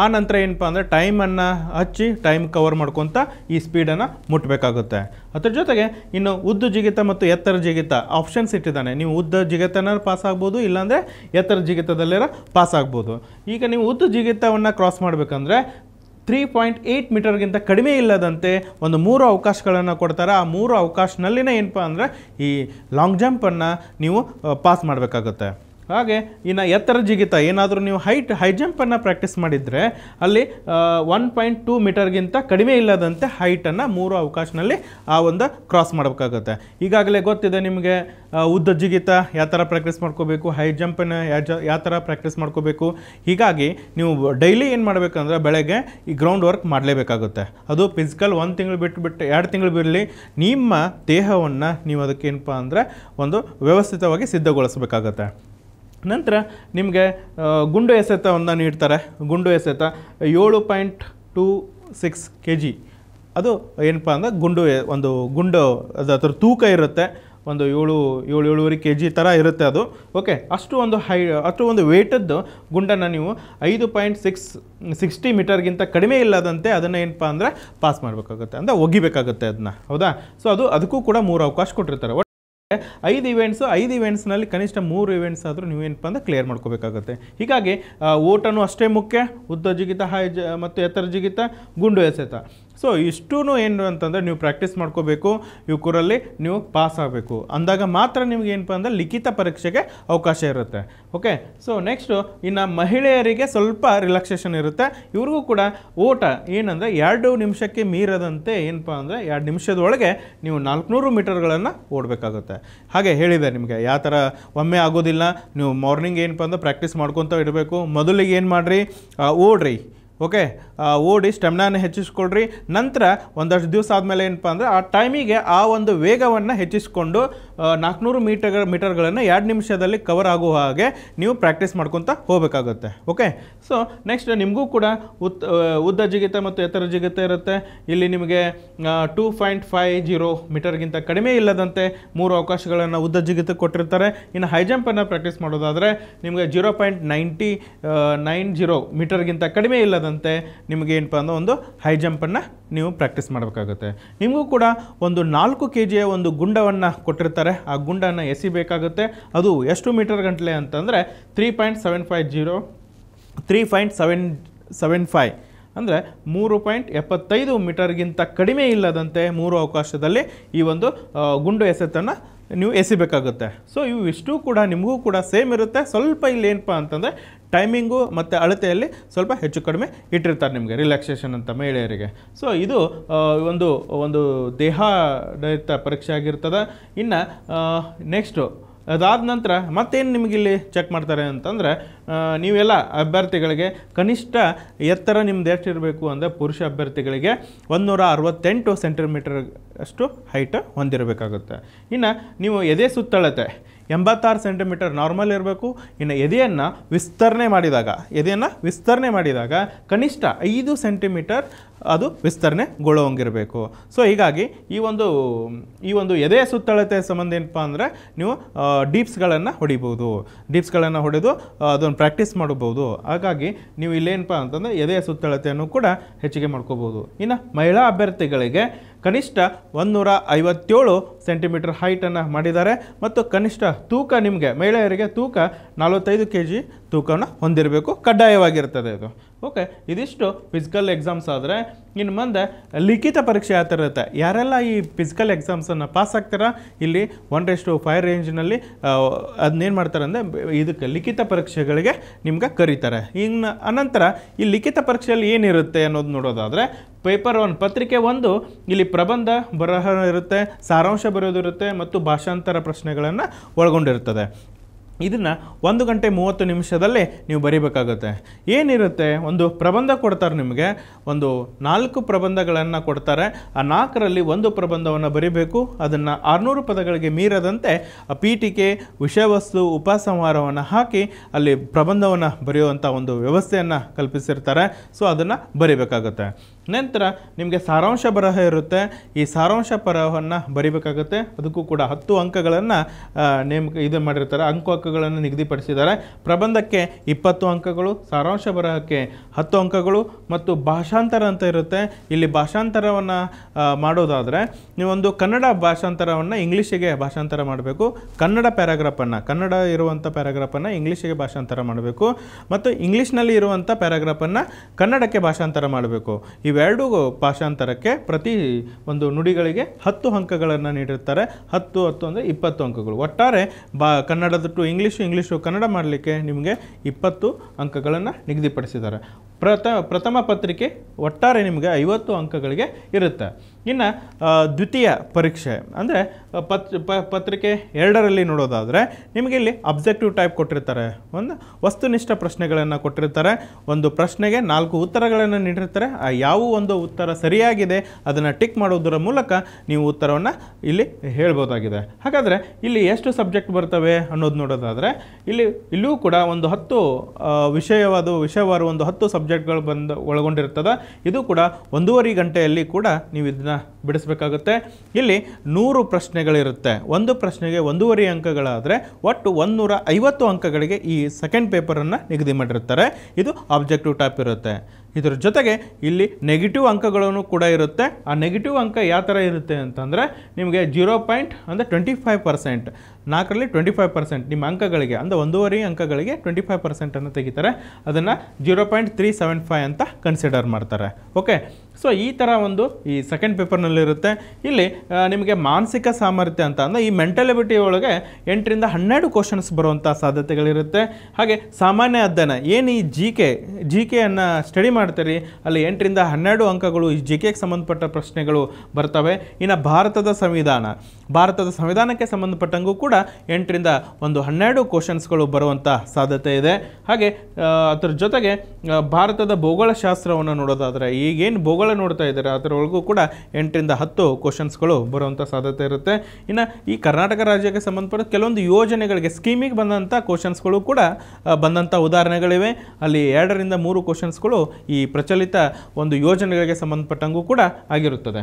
ಆ ನಂತರ ಏನಪ್ಪ ಅಂದರೆ ಟೈಮನ್ನು ಹಚ್ಚಿ ಟೈಮ್ ಕವರ್ ಮಾಡ್ಕೊತ ಈ ಸ್ಪೀಡನ್ನು ಮುಟ್ಟಬೇಕಾಗುತ್ತೆ ಅದ್ರ ಜೊತೆಗೆ ಇನ್ನು ಉದ್ದು ಜಿಗಿತ ಮತ್ತು ಎತ್ತರ ಜಿಗಿತ ಆಪ್ಷನ್ಸ್ ಇಟ್ಟಿದ್ದಾನೆ ನೀವು ಉದ್ದ ಜಿಗಿತನ ಪಾಸ್ ಆಗ್ಬೋದು ಇಲ್ಲಾಂದರೆ ಎತ್ತರ ಜಿಗಿತದಲ್ಲಿರೋ ಪಾಸ್ ಆಗ್ಬೋದು ಈಗ ನೀವು ಉದ್ದು ಜಿಗಿತವನ್ನು ಕ್ರಾಸ್ ಮಾಡಬೇಕಂದ್ರೆ ತ್ರೀ ಪಾಯಿಂಟ್ ಏಯ್ಟ್ ಮೀಟರ್ಗಿಂತ ಕಡಿಮೆ ಇಲ್ಲದಂತೆ ಒಂದು ಮೂರು ಅವಕಾಶಗಳನ್ನು ಕೊಡ್ತಾರೆ ಆ ಮೂರು ಅವಕಾಶನಲ್ಲಿನೇ ಏನಪ್ಪ ಅಂದರೆ ಈ ಲಾಂಗ್ ಜಂಪನ್ನು ನೀವು ಪಾಸ್ ಮಾಡಬೇಕಾಗುತ್ತೆ ಹಾಗೆ ಇನ್ನು ಎತ್ತರ ಜಿಗಿತ ಏನಾದರೂ ನೀವು ಹೈಟ್ ಹೈ ಜಂಪನ್ನು ಪ್ರಾಕ್ಟೀಸ್ ಮಾಡಿದರೆ ಅಲ್ಲಿ ಒನ್ ಪಾಯಿಂಟ್ ಟೂ ಮೀಟರ್ಗಿಂತ ಕಡಿಮೆ ಇಲ್ಲದಂತೆ ಹೈಟನ್ನು ಮೂರು ಅವಕಾಶನಲ್ಲಿ ಆ ಒಂದು ಕ್ರಾಸ್ ಮಾಡಬೇಕಾಗುತ್ತೆ ಈಗಾಗಲೇ ಗೊತ್ತಿದೆ ನಿಮಗೆ ಉದ್ದ ಜಿಗಿತ ಯಾವ ಥರ ಪ್ರಾಕ್ಟೀಸ್ ಮಾಡ್ಕೋಬೇಕು ಹೈ ಜಂಪನ್ನು ಯಾವ ಥರ ಪ್ರಾಕ್ಟೀಸ್ ಮಾಡ್ಕೋಬೇಕು ಹೀಗಾಗಿ ನೀವು ಡೈಲಿ ಏನು ಮಾಡಬೇಕಂದ್ರೆ ಬೆಳಗ್ಗೆ ಈ ಗ್ರೌಂಡ್ ವರ್ಕ್ ಮಾಡಲೇಬೇಕಾಗುತ್ತೆ ಅದು ಫಿಸಿಕಲ್ ಒಂದು ತಿಂಗಳು ಬಿಟ್ಟು ಬಿಟ್ಟು ಎರಡು ತಿಂಗಳು ಬಿರಲಿ ನಿಮ್ಮ ದೇಹವನ್ನು ನೀವು ಅದಕ್ಕೇನಪ್ಪ ಅಂದರೆ ಒಂದು ವ್ಯವಸ್ಥಿತವಾಗಿ ಸಿದ್ಧಗೊಳಿಸಬೇಕಾಗುತ್ತೆ ನಂತರ ನಿಮಗೆ ಗುಂಡು ಎಸೆತವನ್ನು ನೀಡ್ತಾರೆ ಗುಂಡು ಎಸೆತ ಏಳು point two six K G ಅದು ಏನಪ್ಪ ಅಂದರೆ ಗುಂಡು ಒಂದು ಗುಂಡು ಅದು ಅದರ ತೂಕ ಇರುತ್ತೆ ಒಂದು ಏಳು ಏಳು ಏಳುವರೆ ಕೆ ಜಿ ಥರ ಇರುತ್ತೆ ಅದು ಓಕೆ ಅಷ್ಟು ಒಂದು ಹೈ ಅಷ್ಟು ಒಂದು ವೇಟದ್ದು ಗುಂಡನ್ನು ನೀವು ಐದು ಪಾಯಿಂಟ್ ಸಿಕ್ಸ್ ಸಿಕ್ಸ್ಟಿ ಮೀಟರ್ಗಿಂತ ಕಡಿಮೆ ಇಲ್ಲದಂತೆ ಅದನ್ನು ಏನಪ್ಪ ಅಂದರೆ ಪಾಸ್ ಮಾಡಬೇಕಾಗುತ್ತೆ ಅಂದರೆ ಒಗಿಬೇಕಾಗುತ್ತೆ ಅದನ್ನ ಹೌದಾ ಸೊ ಅದು ಅದಕ್ಕೂ ಕೂಡ ಮೂರು ಅವಕಾಶ ಕೊಟ್ಟಿರ್ತಾರೆ ಐದು ಇವೆಂಟ್ಸು ಐದು ಇವೆಂಟ್ಸ್ನಲ್ಲಿ ಕನಿಷ್ಠ ಮೂರು ಇವೆಂಟ್ಸ್ ಆದರೂ ಏನಪ್ಪ ಅಂದರೆ ಕ್ಲಿಯರ್ ಮಾಡ್ಕೋಬೇಕಾಗುತ್ತೆ ಹೀಗಾಗಿ ಓಟನು ಅಷ್ಟೇ ಮುಖ್ಯ ಉದ್ದ ಜಿಗಿತ ಹಾಯ್ ಜ ಮತ್ತು ಎತ್ತರ ಜಿಗಿತ ಗುಂಡು ಎಸೆತ ಸೊ ಇಷ್ಟೂ ಏನು ಅಂತಂದರೆ ನೀವು ಪ್ರಾಕ್ಟೀಸ್ ಮಾಡ್ಕೋಬೇಕು ಇವಕೂರಲ್ಲಿ ನೀವು ಪಾಸ್ ಆಗಬೇಕು ಅಂದಾಗ ಮಾತ್ರ ನಿಮಗೆ ಏನಪ್ಪ ಅಂದರೆ ಲಿಖಿತ ಪರೀಕ್ಷೆಗೆ ಅವಕಾಶ ಇರುತ್ತೆ ಓಕೆ ಸೊ ನೆಕ್ಸ್ಟು ಇನ್ನು ಮಹಿಳೆಯರಿಗೆ ಸ್ವಲ್ಪ ರಿಲ್ಯಾಕ್ಸೇಷನ್ ಇರುತ್ತೆ ಇವ್ರಿಗೂ ಕೂಡ ಓಟ ಏನಂದರೆ ಎರಡು ನಿಮಿಷಕ್ಕೆ ಮೀರದಂತೆ ಏನಪ್ಪ ಅಂದರೆ ಎರಡು ನಿಮಿಷದೊಳಗೆ ನೀವು ನಾಲ್ಕುನೂರು ಮೀಟರ್ಗಳನ್ನು ಓಡಬೇಕಾಗುತ್ತೆ ಹಾಗೆ ಹೇಳಿದೆ ನಿಮಗೆ ಯಾವ ಥರ ಒಮ್ಮೆ ಆಗೋದಿಲ್ಲ ನೀವು ಮಾರ್ನಿಂಗ್ ಏನಪ್ಪ ಅಂದರೆ ಪ್ರಾಕ್ಟೀಸ್ ಮಾಡ್ಕೊತ ಇರಬೇಕು ಮೊದಲಿಗೆ ಏನು ಮಾಡಿರಿ ಓಡ್ರಿ ಓಕೆ ಓಡಿ ಸ್ಟೆಮ್ನಾನ ಹೆಚ್ಚಿಸ್ಕೊಳ್ರಿ ನಂತರ ಒಂದಷ್ಟು ದಿವಸ ಆದಮೇಲೆ ಏನಪ್ಪ ಅಂದರೆ ಆ ಟೈಮಿಗೆ ಆ ಒಂದು ವೇಗವನ್ನು ಹೆಚ್ಚಿಸ್ಕೊಂಡು ನಾಲ್ಕುನೂರು ಮೀಟರ್ ಮೀಟರ್ಗಳನ್ನು ಎರಡು ನಿಮಿಷದಲ್ಲಿ ಕವರ್ ಆಗುವ ಹಾಗೆ ನೀವು ಪ್ರಾಕ್ಟೀಸ್ ಮಾಡ್ಕೊತ ಹೋಗಬೇಕಾಗುತ್ತೆ ಓಕೆ ಸೊ ನೆಕ್ಸ್ಟ್ ನಿಮಗೂ ಕೂಡ ಉತ್ ಉದ್ದ ಜಿಗಿತ ಮತ್ತು ಎತ್ತರ ಜಿಗಿತ ಇರುತ್ತೆ ಇಲ್ಲಿ ನಿಮಗೆ ಟೂ ಪಾಯಿಂಟ್ ಫೈ ಜೀರೋ ಮೀಟರ್ಗಿಂತ ಕಡಿಮೆ ಇಲ್ಲದಂತೆ ಮೂರು ಅವಕಾಶಗಳನ್ನು ಉದ್ದ ಜಿಗಿತ ಕೊಟ್ಟಿರ್ತಾರೆ ಇನ್ನು ಹೈ ಜಂಪನ್ನು ಪ್ರಾಕ್ಟೀಸ್ ಮಾಡೋದಾದರೆ ನಿಮಗೆ zero point ninety nine zero ಮೀಟರ್ಗಿಂತ ಕಡಿಮೆ ಇಲ್ಲದಂತೆ ನಿಮಗೆ ಏನಪ್ಪ ಅಂದ್ರೆ ಒಂದು ಹೈ ಜಂಪನ್ನು ನೀವು ಪ್ರಾಕ್ಟೀಸ್ ಮಾಡಬೇಕಾಗುತ್ತೆ ನಿಮಗೂ ಕೂಡ ಒಂದು ನಾಲ್ಕು ಕೆ ಜಿಯ ಒಂದು ಗುಂಡವನ್ನು ಕೊಟ್ಟಿರ್ತಾರೆ ಆ ಗುಂಡನ್ನು ಎಸಿಬೇಕಾಗುತ್ತೆ ಅದು ಎಷ್ಟು ಮೀಟರ್ ಗಂಟಲೆ ಅಂತಂದರೆ three point seven five zero three point seven seven five ಅಂದರೆ ಮೂರು ಪಾಯಿಂಟ್ ಎಪ್ಪತ್ತೈದು ಮೀಟರ್ಗಿಂತ ಕಡಿಮೆ ಇಲ್ಲದಂತೆ ಮೂರು ಅವಕಾಶದಲ್ಲಿ ಈ ಒಂದು ಗುಂಡು ಎಸೆತನ್ನು ನೀವು ಎಸಿಬೇಕಾಗುತ್ತೆ ಸೊ ಇವು ಇಷ್ಟು ಕೂಡ ನಿಮಗೂ ಕೂಡ ಸೇಮ್ ಇರುತ್ತೆ ಸ್ವಲ್ಪ ಇಲ್ಲಿ ಅಂತಂದರೆ ಟೈಮಿಂಗು ಮತ್ತು ಅಳತೆಯಲ್ಲಿ ಸ್ವಲ್ಪ ಹೆಚ್ಚು ಕಡಿಮೆ ಇಟ್ಟಿರ್ತಾರೆ ನಿಮಗೆ ರಿಲ್ಯಾಕ್ಸೇಷನ್ ಅಂತ ಮಹಿಳೆಯರಿಗೆ ಸೊ ಇದು ಒಂದು ಒಂದು ದೇಹ ದೇಹಾಡಳಿತ ಪರೀಕ್ಷೆ ಆಗಿರ್ತದೆ ಇನ್ನು ನೆಕ್ಸ್ಟು ಅದಾದ ನಂತರ ಮತ್ತೇನು ನಿಮಗಿಲ್ಲಿ ಚೆಕ್ ಮಾಡ್ತಾರೆ ಅಂತಂದರೆ ನೀವೆಲ್ಲ ಅಭ್ಯರ್ಥಿಗಳಿಗೆ ಕನಿಷ್ಠ ಎತ್ತರ ನಿಮ್ದು ಎಷ್ಟಿರಬೇಕು ಅಂದರೆ ಪುರುಷ ಅಭ್ಯರ್ಥಿಗಳಿಗೆ ಒಂದೂರ ಅರವತ್ತೆಂಟು ಸೆಂಟಿಮೀಟರ್ ಅಷ್ಟು ಹೈಟ್ ಹೊಂದಿರಬೇಕಾಗುತ್ತೆ ಇನ್ನು ನೀವು ಎದೆ ಸುತ್ತಳತೆ ಎಂಬತ್ತಾರು ಸೆಂಟಿಮೀಟರ್ ನಾರ್ಮಲ್ ಇರಬೇಕು ಇನ್ನು ಎದೆಯನ್ನು ವಿಸ್ತರಣೆ ಮಾಡಿದಾಗ ಎದೆಯನ್ನು ವಿಸ್ತರಣೆ ಮಾಡಿದಾಗ ಕನಿಷ್ಠ ಐದು ಸೆಂಟಿಮೀಟರ್ ಅದು ವಿಸ್ತರಣೆಗೊಳ್ಳುವಂಗಿರಬೇಕು ಸೊ ಹೀಗಾಗಿ ಈ ಒಂದು ಈ ಒಂದು ಎದೆ ಸುತ್ತಳತೆ ಸಂಬಂಧ ಏನಪ್ಪ ಅಂದರೆ ನೀವು ಡೀಪ್ಸ್ಗಳನ್ನು ಹೊಡಿಬೋದು ಡೀಪ್ಸ್ಗಳನ್ನು ಹೊಡೆದು ಅದು ಅದನ್ನು ಪ್ರಾಕ್ಟೀಸ್ ಮಾಡಬಹುದು ಹಾಗಾಗಿ ನೀವು ಇಲ್ಲೇನಪ್ಪ ಅಂತಂದರೆ ಎದೆಯ ಸುತ್ತಳತೆಯನ್ನು ಕೂಡ ಹೆಚ್ಚಿಗೆ ಮಾಡ್ಕೋಬೋದು ಇನ್ನು ಮಹಿಳಾ ಅಭ್ಯರ್ಥಿಗಳಿಗೆ ಕನಿಷ್ಠ ಒಂದೂರ ಐವತ್ತೇಳು ಸೆಂಟಿಮೀಟರ್ ಹೈಟನ್ನು ಮಾಡಿದ್ದಾರೆ ಮತ್ತು ಕನಿಷ್ಠ ತೂಕ ನಿಮಗೆ ಮಹಿಳೆಯರಿಗೆ ತೂಕ ನಲವತ್ತೈದು ಕೆ ಜಿ ತೂಕವನ್ನು ಹೊಂದಿರಬೇಕು ಕಡ್ಡಾಯವಾಗಿರ್ತದೆ ಅದು ಓಕೆ ಇದಿಷ್ಟು ಫಿಸಿಕಲ್ ಎಕ್ಸಾಮ್ಸ್ ಆದರೆ ಇನ್ನು ಮುಂದೆ ಲಿಖಿತ ಪರೀಕ್ಷೆ ಯಾವ ಥರ ಇರುತ್ತೆ ಯಾರೆಲ್ಲ ಈ ಫಿಸಿಕಲ್ ಎಕ್ಸಾಮ್ಸನ್ನು ಪಾಸ್ ಆಗ್ತಾರ ಇಲ್ಲಿ ಒನ್ ರೇಸ್ ಟು ಫೈವ್ ರೇಂಜ್ನಲ್ಲಿ ಅದನ್ನೇನು ಮಾಡ್ತಾರೆ ಅಂದರೆ ಇದಕ್ಕೆ ಲಿಖಿತ ಪರೀಕ್ಷೆಗಳಿಗೆ ನಿಮ್ಗೆ ಕರೀತಾರೆ ಇನ್ನು ಅನಂತರ ಈ ಲಿಖಿತ ಪರೀಕ್ಷೆಯಲ್ಲಿ ಏನಿರುತ್ತೆ ಅನ್ನೋದು ನೋಡೋದಾದರೆ ಪೇಪರ್ ಒನ್ ಪತ್ರಿಕೆ ಒಂದು ಇಲ್ಲಿ ಪ್ರಬಂಧ ಬರಹ ಇರುತ್ತೆ ಸಾರಾಂಶ ಬರೆಯೋದಿರುತ್ತೆ ಮತ್ತು ಭಾಷಾಂತರ ಪ್ರಶ್ನೆಗಳನ್ನು ಒಳಗೊಂಡಿರುತ್ತದೆ ಇದನ್ನು ಒಂದು ಗಂಟೆ ಮೂವತ್ತು ನಿಮಿಷದಲ್ಲೇ ನೀವು ಬರೀಬೇಕಾಗುತ್ತೆ ಏನಿರುತ್ತೆ ಒಂದು ಪ್ರಬಂಧ ಕೊಡ್ತಾರೆ ನಿಮಗೆ ಒಂದು ನಾಲ್ಕು ಪ್ರಬಂಧಗಳನ್ನು ಕೊಡ್ತಾರೆ ಆ ನಾಲ್ಕರಲ್ಲಿ ಒಂದು ಪ್ರಬಂಧವನ್ನು ಬರೀಬೇಕು ಅದನ್ನು ಆರುನೂರು ಪದಗಳಿಗೆ ಮೀರದಂತೆ ಆ ಪೀಠಿಕೆ ವಿಷಯವಸ್ತು ಉಪಸಂಹಾರವನ್ನು ಹಾಕಿ ಅಲ್ಲಿ ಪ್ರಬಂಧವನ್ನು ಬರೆಯುವಂಥ ಒಂದು ವ್ಯವಸ್ಥೆಯನ್ನು ಕಲ್ಪಿಸಿರ್ತಾರೆ ಸೊ ಅದನ್ನು ಬರೀಬೇಕಾಗುತ್ತೆ ನಂತರ ನಿಮಗೆ ಸಾರಾಂಶ ಬರಹ ಇರುತ್ತೆ ಈ ಸಾರಾಂಶ ಬರಹವನ್ನು ಬರಿಬೇಕಾಗುತ್ತೆ ಅದಕ್ಕೂ ಕೂಡ ಹತ್ತು ಅಂಕಗಳನ್ನು ನೇಮಕ ಇದು ಮಾಡಿರ್ತಾರೆ ಅಂಕು ಅಂಕಗಳನ್ನು ನಿಗದಿಪಡಿಸಿದ್ದಾರೆ ಪ್ರಬಂಧಕ್ಕೆ ಇಪ್ಪತ್ತು ಅಂಕಗಳು ಸಾರಾಂಶ ಬರಹಕ್ಕೆ ಹತ್ತು ಅಂಕಗಳು ಮತ್ತು ಭಾಷಾಂತರ ಅಂತ ಇರುತ್ತೆ ಇಲ್ಲಿ ಭಾಷಾಂತರವನ್ನು ಮಾಡೋದಾದರೆ ನೀವೊಂದು ಕನ್ನಡ ಭಾಷಾಂತರವನ್ನು ಇಂಗ್ಲೀಷಿಗೆ ಭಾಷಾಂತರ ಮಾಡಬೇಕು ಕನ್ನಡ ಪ್ಯಾರಾಗ್ರಾಫನ್ನು ಕನ್ನಡ ಇರುವಂಥ ಪ್ಯಾರಾಗ್ರಾಫನ್ನು ಇಂಗ್ಲೀಷಿಗೆ ಭಾಷಾಂತರ ಮಾಡಬೇಕು ಮತ್ತು ಇಂಗ್ಲೀಷ್ನಲ್ಲಿ ಇರುವಂಥ ಪ್ಯಾರಾಗ್ರಾಫನ್ನು ಕನ್ನಡಕ್ಕೆ ಭಾಷಾಂತರ ಮಾಡಬೇಕು ಇವೆರಡೂ ಭಾಷಾಂತರಕ್ಕೆ ಪ್ರತಿ ಒಂದು ನುಡಿಗಳಿಗೆ ಹತ್ತು ಅಂಕಗಳನ್ನು ನೀಡಿರ್ತಾರೆ ಹತ್ತು ಹತ್ತು ಅಂದರೆ ಇಪ್ಪತ್ತು ಅಂಕಗಳು ಒಟ್ಟಾರೆ ಬಾ ಕನ್ನಡದ ಟು ಇಂಗ್ಲೀಷು ಇಂಗ್ಲೀಷು ಕನ್ನಡ ಮಾಡಲಿಕ್ಕೆ ನಿಮಗೆ ಇಪ್ಪತ್ತು ಅಂಕಗಳನ್ನು ನಿಗದಿಪಡಿಸಿದ್ದಾರೆ ಪ್ರಥ ಪ್ರಥಮ ಪತ್ರಿಕೆ ಒಟ್ಟಾರೆ ನಿಮಗೆ ಐವತ್ತು ಅಂಕಗಳಿಗೆ ಇರುತ್ತೆ ಇನ್ನು ದ್ವಿತೀಯ ಪರೀಕ್ಷೆ ಅಂದರೆ ಪತ್ ಪತ್ರಿಕೆ ಎರಡರಲ್ಲಿ ನೋಡೋದಾದರೆ ನಿಮಗೆ ಇಲ್ಲಿ ಅಬ್ಜೆಕ್ಟಿವ್ ಟೈಪ್ ಕೊಟ್ಟಿರ್ತಾರೆ ಒಂದು ವಸ್ತುನಿಷ್ಠ ಪ್ರಶ್ನೆಗಳನ್ನು ಕೊಟ್ಟಿರ್ತಾರೆ ಒಂದು ಪ್ರಶ್ನೆಗೆ ನಾಲ್ಕು ಉತ್ತರಗಳನ್ನು ನೀಡಿರ್ತಾರೆ ಆ ಯಾವ ಒಂದು ಉತ್ತರ ಸರಿಯಾಗಿದೆ ಅದನ್ನು ಟಿಕ್ ಮಾಡೋದರ ಮೂಲಕ ನೀವು ಉತ್ತರವನ್ನು ಇಲ್ಲಿ ಹೇಳ್ಬೋದಾಗಿದೆ ಹಾಗಾದರೆ ಇಲ್ಲಿ ಎಷ್ಟು ಸಬ್ಜೆಕ್ಟ್ ಬರ್ತವೆ ಅನ್ನೋದು ನೋಡೋದಾದರೆ ಇಲ್ಲಿ ಇಲ್ಲೂ ಕೂಡ ಒಂದು ಹತ್ತು ವಿಷಯವಾದ ವಿಷಯವಾರು ಒಂದು ಹತ್ತು ಸಬ್ಜೆಕ್ಟ್ ಸಬ್ಜೆಕ್ಟ್ಗಳು ಬಂದು ಒಳಗೊಂಡಿರ್ತದೆ ಇದು ಕೂಡ ಒಂದೂವರೆ ಗಂಟೆಯಲ್ಲಿ ಕೂಡ ನೀವು ಇದನ್ನ ಬಿಡಿಸಬೇಕಾಗುತ್ತೆ ಇಲ್ಲಿ ನೂರು ಪ್ರಶ್ನೆಗಳಿರುತ್ತೆ ಒಂದು ಪ್ರಶ್ನೆಗೆ ಒಂದೂವರೆ ಅಂಕಗಳಾದರೆ ಒಟ್ಟು ಒಂದೂರ ಐವತ್ತು ಅಂಕಗಳಿಗೆ ಈ ಸೆಕೆಂಡ್ ಪೇಪರನ್ನು ನಿಗದಿ ಮಾಡಿರ್ತಾರೆ ಇದು ಆಬ್ಜೆಕ್ಟಿವ್ ಟೈಪ್ ಇರುತ್ತೆ ಇದರ ಜೊತೆಗೆ ಇಲ್ಲಿ ನೆಗೆಟಿವ್ ಅಂಕಗಳನ್ನು ಕೂಡ ಇರುತ್ತೆ ಆ ನೆಗೆಟಿವ್ ಅಂಕ ಯಾವ ಥರ ಇರುತ್ತೆ ಅಂತಂದರೆ ನಿಮಗೆ ಜೀರೋ ಪಾಯಿಂಟ್ ಅಂದರೆ ಟ್ವೆಂಟಿ ಫೈವ್ ಪರ್ಸೆಂಟ್ ನಾಲ್ಕರಲ್ಲಿ ಟ್ವೆಂಟಿ ಫೈವ್ ಪರ್ಸೆಂಟ್ ನಿಮ್ಮ ಅಂಕಗಳಿಗೆ ಅಂದರೆ ಒಂದೂವರೆ ಅಂಕಗಳಿಗೆ ಟ್ವೆಂಟಿ ಫೈವ್ ಪರ್ಸೆಂಟನ್ನು ತೆಗಿತಾರೆ ಅದನ್ನು zero point three seven five ಅಂತ ಕನ್ಸಿಡರ್ ಮಾಡ್ತಾರೆ ಓಕೆ ಸೊ ಈ ಥರ ಒಂದು ಈ ಸೆಕೆಂಡ್ ಪೇಪರ್ನಲ್ಲಿರುತ್ತೆ ಇಲ್ಲಿ ನಿಮಗೆ ಮಾನಸಿಕ ಸಾಮರ್ಥ್ಯ ಅಂತ ಅಂದರೆ ಈ ಮೆಂಟಲಿಬಿಟಿ ಒಳಗೆ ಎಂಟರಿಂದ ಹನ್ನೆರಡು ಕ್ವಶನ್ಸ್ ಬರುವಂಥ ಸಾಧ್ಯತೆಗಳಿರುತ್ತೆ ಹಾಗೆ ಸಾಮಾನ್ಯ ಅಧ್ಯಯನ ಏನು ಈ ಜಿ ಕೆ ಜಿ ಕೆಯನ್ನು ಸ್ಟಡಿ ಮಾಡ್ತೀರಿ ಅಲ್ಲಿ ಎಂಟರಿಂದ ಹನ್ನೆರಡು ಅಂಕಗಳು ಈ ಜಿ ಕೆಗೆ ಸಂಬಂಧಪಟ್ಟ ಪ್ರಶ್ನೆಗಳು ಬರ್ತವೆ ಇನ್ನು ಭಾರತದ ಸಂವಿಧಾನ ಭಾರತದ ಸಂವಿಧಾನಕ್ಕೆ ಸಂಬಂಧಪಟ್ಟಂಗೂ ಕೂಡ ಎಂಟರಿಂದ ಒಂದು ಹನ್ನೆರಡು ಕ್ವಶನ್ಸ್ಗಳು ಬರುವಂಥ ಸಾಧ್ಯತೆ ಇದೆ ಹಾಗೆ ಅದರ ಜೊತೆಗೆ ಭಾರತದ ಭೂಗೋಳಶಾಸ್ತ್ರವನ್ನು ನೋಡೋದಾದರೆ ಈಗೇನು ಭೂಗೋಳ ನೋಡ್ತಾ ಇದ್ದಾರೆ ಅದರೊಳಗೂ ಕೂಡ ಎಂಟರಿಂದ ಹತ್ತು ಕ್ವಶನ್ಸ್ಗಳು ಬರುವಂಥ ಸಾಧ್ಯತೆ ಇರುತ್ತೆ ಇನ್ನು ಈ ಕರ್ನಾಟಕ ರಾಜ್ಯಕ್ಕೆ ಸಂಬಂಧಪಟ್ಟ ಕೆಲವೊಂದು ಯೋಜನೆಗಳಿಗೆ ಸ್ಕೀಮಿಗೆ ಬಂದಂಥ ಕ್ವಶನ್ಸ್ಗಳು ಕೂಡ ಬಂದಂಥ ಉದಾಹರಣೆಗಳಿವೆ ಅಲ್ಲಿ ಎರಡರಿಂದ ಮೂರು ಕ್ವಶನ್ಸ್ಗಳು ಈ ಪ್ರಚಲಿತ ಒಂದು ಯೋಜನೆಗಳಿಗೆ ಸಂಬಂಧಪಟ್ಟಂಗೂ ಕೂಡ ಆಗಿರುತ್ತದೆ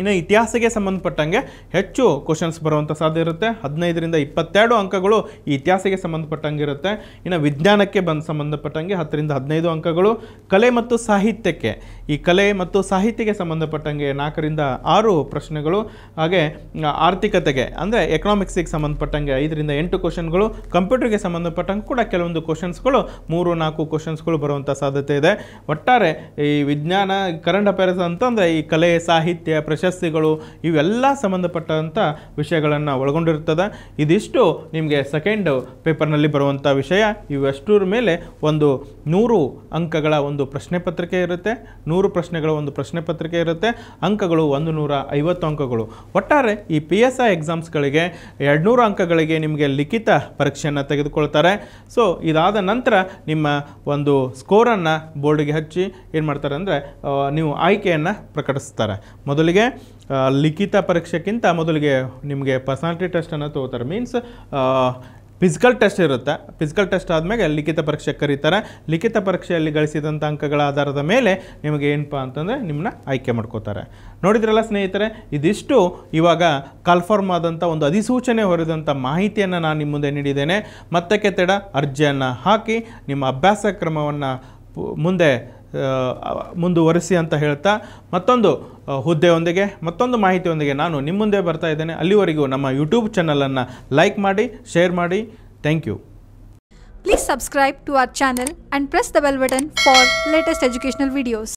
ಇನ್ನು ಇತಿಹಾಸಕ್ಕೆ ಸಂಬಂಧಪಟ್ಟಂಗೆ ಹೆಚ್ಚು ಕ್ವಶನ್ಸ್ ಬರುವಂಥ ಸಾಧ್ಯ ಇರುತ್ತೆ ಹದಿನೈದರಿಂದ ಇಪ್ಪತ್ತೆರಡು ಅಂಕಗಳು ಈ ಇತಿಹಾಸಕ್ಕೆ ಸಂಬಂಧಪಟ್ಟಂಗೆ ಇರುತ್ತೆ ಇನ್ನು ವಿಜ್ಞಾನಕ್ಕೆ ಬಂದು ಸಂಬಂಧಪಟ್ಟಂಗೆ ಹತ್ತರಿಂದ ಹದಿನೈದು ಅಂಕಗಳು ಕಲೆ ಮತ್ತು ಸಾಹಿತ್ಯಕ್ಕೆ ಈ ಕಲೆ ಮತ್ತು ಸಾಹಿತ್ಯಕ್ಕೆ ಸಂಬಂಧಪಟ್ಟಂಗೆ ನಾಲ್ಕರಿಂದ ಆರು ಪ್ರಶ್ನೆಗಳು ಹಾಗೆ ಆರ್ಥಿಕತೆಗೆ ಅಂದರೆ ಎಕನಾಮಿಕ್ಸಿಗೆ ಸಂಬಂಧಪಟ್ಟಂಗೆ ಐದರಿಂದ ಎಂಟು ಕ್ವಶನ್ಗಳು ಕಂಪ್ಯೂಟರ್ಗೆ ಸಂಬಂಧಪಟ್ಟಂಗೆ ಕೂಡ ಕೆಲವೊಂದು ಕ್ವಶನ್ಸ್ಗಳು ಮೂರು ನಾಲ್ಕು ಕ್ವಶನ್ಸ್ಗಳು ಬರುವಂಥ ಸಾಧ್ಯತೆ ಇದೆ ಒಟ್ಟಾರೆ ಈ ವಿಜ್ಞಾನ ಕರೆಂಟ್ ಅಫೇರ್ಸ್ ಅಂತಂದರೆ ಈ ಕಲೆ ಸಾಹಿತ್ಯ ಪ್ರಶ್ನೆ ಪ್ರಶಸ್ತಿಗಳು ಇವೆಲ್ಲ ಸಂಬಂಧಪಟ್ಟಂಥ ವಿಷಯಗಳನ್ನು ಒಳಗೊಂಡಿರ್ತದೆ ಇದಿಷ್ಟು ನಿಮಗೆ ಸೆಕೆಂಡ್ ಪೇಪರ್ನಲ್ಲಿ ಬರುವಂಥ ವಿಷಯ ಇವೆಷ್ಟರ ಮೇಲೆ ಒಂದು ನೂರು ಅಂಕಗಳ ಒಂದು ಪ್ರಶ್ನೆ ಪತ್ರಿಕೆ ಇರುತ್ತೆ ನೂರು ಪ್ರಶ್ನೆಗಳ ಒಂದು ಪ್ರಶ್ನೆ ಪತ್ರಿಕೆ ಇರುತ್ತೆ ಅಂಕಗಳು ಒಂದು ನೂರ ಐವತ್ತು ಅಂಕಗಳು ಒಟ್ಟಾರೆ ಈ ಪಿ ಎಸ್ ಐ ಎಕ್ಸಾಮ್ಸ್ಗಳಿಗೆ ಎರಡುನೂರು ಅಂಕಗಳಿಗೆ ನಿಮಗೆ ಲಿಖಿತ ಪರೀಕ್ಷೆಯನ್ನು ತೆಗೆದುಕೊಳ್ತಾರೆ ಸೊ ಇದಾದ ನಂತರ ನಿಮ್ಮ ಒಂದು ಸ್ಕೋರನ್ನು ಬೋರ್ಡಿಗೆ ಹಚ್ಚಿ ಏನು ಮಾಡ್ತಾರೆ ಅಂದರೆ ನೀವು ಆಯ್ಕೆಯನ್ನು ಪ್ರಕಟಿಸ್ತಾರೆ ಮೊದಲಿಗೆ ಲಿಖಿತ ಪರೀಕ್ಷೆಗಿಂತ ಮೊದಲಿಗೆ ನಿಮಗೆ ಪರ್ಸನಾಲಿಟಿ ಟೆಸ್ಟನ್ನು ತಗೋತಾರೆ ಮೀನ್ಸ್ ಫಿಸಿಕಲ್ ಟೆಸ್ಟ್ ಇರುತ್ತೆ ಫಿಸಿಕಲ್ ಟೆಸ್ಟ್ ಆದಮೇಲೆ ಲಿಖಿತ ಪರೀಕ್ಷೆ ಕರೀತಾರೆ ಲಿಖಿತ ಪರೀಕ್ಷೆಯಲ್ಲಿ ಗಳಿಸಿದಂಥ ಅಂಕಗಳ ಆಧಾರದ ಮೇಲೆ ನಿಮಗೆ ಏನಪ್ಪ ಅಂತಂದರೆ ನಿಮ್ಮನ್ನ ಆಯ್ಕೆ ಮಾಡ್ಕೋತಾರೆ ನೋಡಿದ್ರಲ್ಲ ಸ್ನೇಹಿತರೆ ಇದಿಷ್ಟು ಇವಾಗ ಕನ್ಫರ್ಮ್ ಆದಂಥ ಒಂದು ಅಧಿಸೂಚನೆ ಹೊರದಂಥ ಮಾಹಿತಿಯನ್ನು ನಾನು ನಿಮ್ಮ ಮುಂದೆ ನೀಡಿದ್ದೇನೆ ಮತ್ತಕ್ಕೆ ತಡ ಅರ್ಜಿಯನ್ನು ಹಾಕಿ ನಿಮ್ಮ ಅಭ್ಯಾಸ ಕ್ರಮವನ್ನು ಮುಂದೆ ಮುಂದುವರಿಸಿ ಅಂತ ಹೇಳ್ತಾ ಮತ್ತೊಂದು ಹುದ್ದೆಯೊಂದಿಗೆ ಮತ್ತೊಂದು ಮಾಹಿತಿಯೊಂದಿಗೆ ನಾನು ನಿಮ್ಮ ಮುಂದೆ ಬರ್ತಾ ಇದ್ದೇನೆ ಅಲ್ಲಿವರೆಗೂ ನಮ್ಮ ಯೂಟ್ಯೂಬ್ ಚಾನಲನ್ನು ಲೈಕ್ ಮಾಡಿ ಶೇರ್ ಮಾಡಿ thank you please subscribe to our channel and press the bell button for latest educational videos